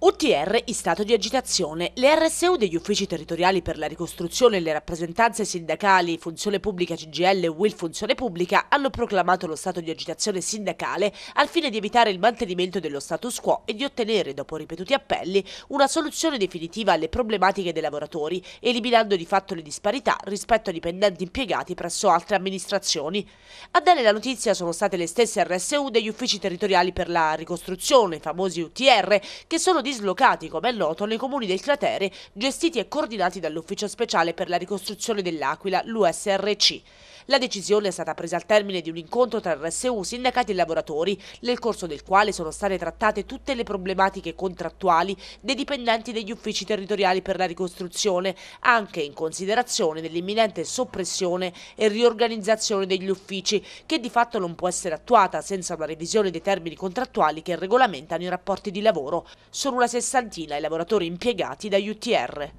UTR in stato di agitazione. Le RSU degli uffici territoriali per la ricostruzione e le rappresentanze sindacali Funzione Pubblica CGL e Will Funzione Pubblica hanno proclamato lo stato di agitazione sindacale al fine di evitare il mantenimento dello status quo e di ottenere, dopo ripetuti appelli, una soluzione definitiva alle problematiche dei lavoratori, eliminando di fatto le disparità rispetto ai dipendenti impiegati presso altre amministrazioni. A dare la notizia sono state le stesse RSU degli uffici territoriali per la ricostruzione, i famosi UTR, che sono dislocati, come è noto, nei comuni del cratere, gestiti e coordinati dall'Ufficio Speciale per la Ricostruzione dell'Aquila, l'USRC. La decisione è stata presa al termine di un incontro tra RSU, sindacati e lavoratori, nel corso del quale sono state trattate tutte le problematiche contrattuali dei dipendenti degli uffici territoriali per la ricostruzione, anche in considerazione dell'imminente soppressione e riorganizzazione degli uffici, che di fatto non può essere attuata senza una revisione dei termini contrattuali che regolamentano i rapporti di lavoro. Sono una sessantina i lavoratori impiegati da UTR.